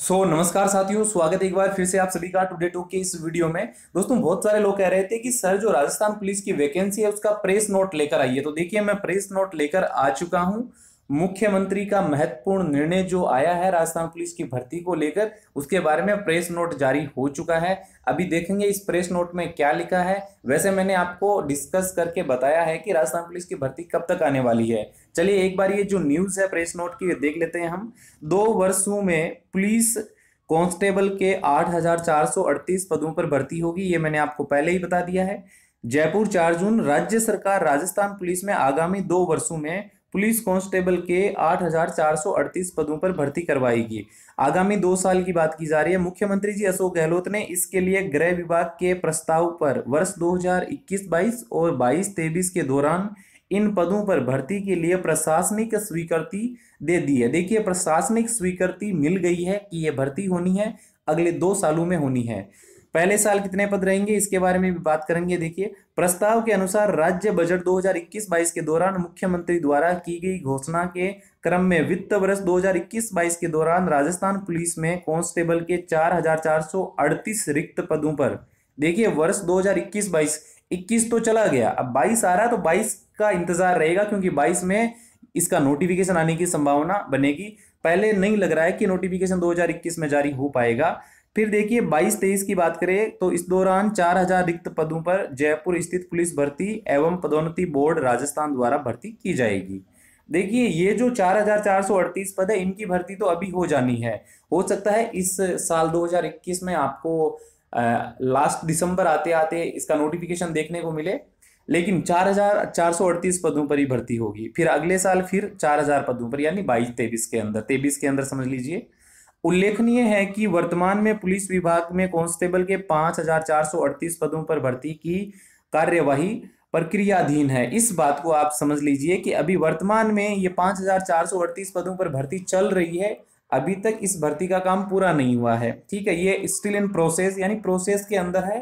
सो so, नमस्कार साथियों स्वागत है एक बार फिर से आप सभी का टुडे टू के इस वीडियो में दोस्तों बहुत सारे लोग कह रहे थे कि सर जो राजस्थान पुलिस की वैकेंसी है उसका प्रेस नोट लेकर आइए तो देखिए मैं प्रेस नोट लेकर आ चुका हूं मुख्यमंत्री का महत्वपूर्ण निर्णय जो आया है राजस्थान पुलिस की भर्ती को लेकर उसके बारे में प्रेस नोट जारी हो चुका है अभी देखेंगे इस प्रेस नोट में क्या लिखा है वैसे मैंने आपको डिस्कस करके बताया है कि राजस्थान पुलिस की भर्ती कब तक आने वाली है चलिए एक बार ये जो न्यूज है प्रेस नोट की देख लेते हैं हम दो वर्षों में पुलिस कॉन्स्टेबल के आठ पदों पर भर्ती होगी ये मैंने आपको पहले ही बता दिया है जयपुर चार जून राज्य सरकार राजस्थान पुलिस में आगामी दो वर्षों में पुलिस कांस्टेबल के 8,438 पदों पर भर्ती करवाएगी आगामी दो साल की बात की जा रही है मुख्यमंत्री जी अशोक गहलोत ने इसके लिए गृह विभाग के प्रस्ताव पर वर्ष 2021-22 और 22-23 के दौरान इन पदों पर भर्ती के लिए प्रशासनिक स्वीकृति दे दी है देखिए प्रशासनिक स्वीकृति मिल गई है कि ये भर्ती होनी है अगले दो सालों में होनी है पहले साल कितने पद रहेंगे इसके बारे में भी बात करेंगे देखिए प्रस्ताव के अनुसार राज्य बजट 2021-22 के दौरान मुख्यमंत्री द्वारा की गई घोषणा के क्रम में वित्त वर्ष 2021-22 के दौरान राजस्थान पुलिस में कांस्टेबल के अड़तीस रिक्त पदों पर देखिए वर्ष 2021-22 21 तो चला गया अब 22 आ रहा है तो 22 का इंतजार रहेगा क्योंकि 22 में इसका नोटिफिकेशन आने की संभावना बनेगी पहले नहीं लग रहा है कि नोटिफिकेशन दो में जारी हो पाएगा फिर देखिए 22 तेईस की बात करें तो इस दौरान 4000 रिक्त पदों पर जयपुर स्थित पुलिस भर्ती एवं पदोन्नति बोर्ड राजस्थान द्वारा भर्ती की जाएगी देखिए ये जो 4438 पद है इनकी भर्ती तो अभी हो जानी है हो सकता है इस साल 2021 में आपको आ, लास्ट दिसंबर आते आते इसका नोटिफिकेशन देखने को मिले लेकिन 4438 पदों पर ही भर्ती होगी फिर अगले साल फिर 4000 पदों पर यानी 22 तेईस के अंदर तेईस के अंदर समझ लीजिए उल्लेखनीय है कि वर्तमान में पुलिस विभाग में कांस्टेबल के 5,438 पदों पर भर्ती की कार्यवाही प्रक्रियाधीन है इस बात को आप समझ लीजिए कि अभी वर्तमान में ये 5,438 पदों पर भर्ती चल रही है अभी तक इस भर्ती का काम पूरा नहीं हुआ है ठीक है ये स्टिल इन प्रोसेस यानी प्रोसेस के अंदर है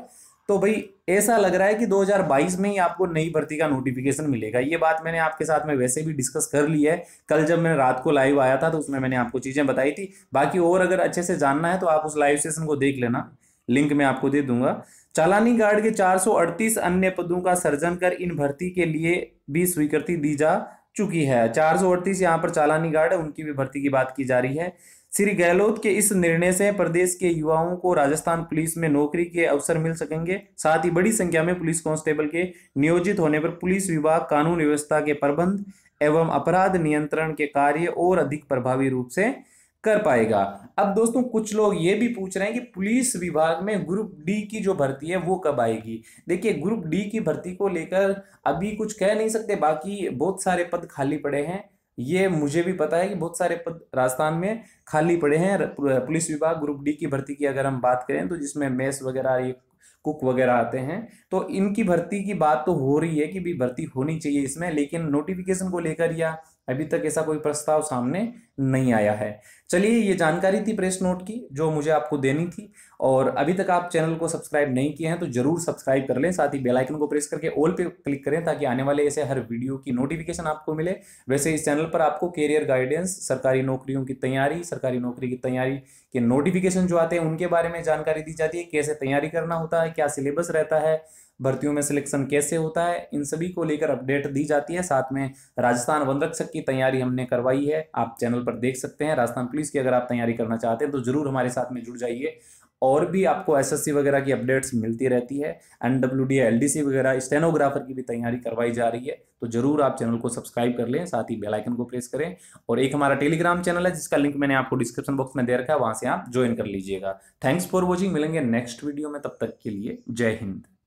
तो भाई ऐसा लग रहा है कि 2022 में ही आपको नई भर्ती का नोटिफिकेशन मिलेगा ये बात मैंने आपके साथ में वैसे भी डिस्कस कर ली है कल जब मैं रात को लाइव आया था तो उसमें मैंने आपको चीज़ें बताई थी बाकी और अगर अच्छे से जानना है तो आप उस लाइव सेशन को देख लेना लिंक मैं आपको दे दूंगा चालानी गार्ड के चार अन्य पदों का सर्जन कर इन भर्ती के लिए भी स्वीकृति दी जा चुकी है चार सौ अड़तीस यहाँ पर चालानी गार्ड है उनकी भी भर्ती की बात की जा रही है श्री गहलोत के इस निर्णय से प्रदेश के युवाओं को राजस्थान पुलिस में नौकरी के अवसर मिल सकेंगे साथ ही बड़ी संख्या में पुलिस कांस्टेबल के नियोजित होने पर पुलिस विभाग कानून व्यवस्था के प्रबंध एवं अपराध नियंत्रण के कार्य और अधिक प्रभावी रूप से कर पाएगा अब दोस्तों कुछ लोग ये भी पूछ रहे हैं कि पुलिस विभाग में ग्रुप डी की जो भर्ती है वो कब आएगी देखिए ग्रुप डी की भर्ती को लेकर अभी कुछ कह नहीं सकते बाकी बहुत सारे पद खाली पड़े हैं ये मुझे भी पता है कि बहुत सारे पद राजस्थान में खाली पड़े हैं पुलिस विभाग ग्रुप डी की भर्ती की अगर हम बात करें तो जिसमें मेस वगैरह ये कुक वगैरह आते हैं तो इनकी भर्ती की बात तो हो रही है कि भी भर्ती होनी चाहिए इसमें लेकिन नोटिफिकेशन को लेकर या अभी तक ऐसा कोई प्रस्ताव सामने नहीं आया है चलिए ये जानकारी थी प्रेस नोट की जो मुझे आपको देनी थी और अभी तक आप चैनल को सब्सक्राइब नहीं किए हैं तो जरूर सब्सक्राइब कर लें साथ ही बेल आइकन को प्रेस करके ऑल पे क्लिक करें ताकि आने वाले ऐसे हर वीडियो की नोटिफिकेशन आपको मिले वैसे इस चैनल पर आपको कैरियर गाइडेंस सरकारी नौकरियों की तैयारी सरकारी नौकरी की तैयारी के नोटिफिकेशन जो आते हैं उनके बारे में जानकारी दी जाती है कैसे तैयारी करना होता है क्या सिलेबस रहता है भर्तियों में सिलेक्शन कैसे होता है इन सभी को लेकर अपडेट दी जाती है साथ में राजस्थान वन रक्षक की तैयारी हमने करवाई है आप चैनल पर देख सकते हैं राजस्थान पुलिस की अगर आप तैयारी करना चाहते हैं तो जरूर हमारे साथ में जुड़ जाइए और भी आपको एसएससी वगैरह की अपडेट्स मिलती रहती है एनडब्ल्यूडी एलडीसी वगैरह स्टेनोग्राफर की भी तैयारी करवाई जा रही है तो जरूर आप चैनल को सब्सक्राइब कर लें साथ ही बेल आइकन को प्रेस करें और एक हमारा टेलीग्राम चैनल है जिसका लिंक मैंने आपको डिस्क्रिप्शन बॉक्स में दे रखा है वहां से आप ज्वाइन कर लीजिएगा थैंक्स फॉर वॉचिंग मिलेंगे नेक्स्ट वीडियो में तब तक के लिए जय हिंद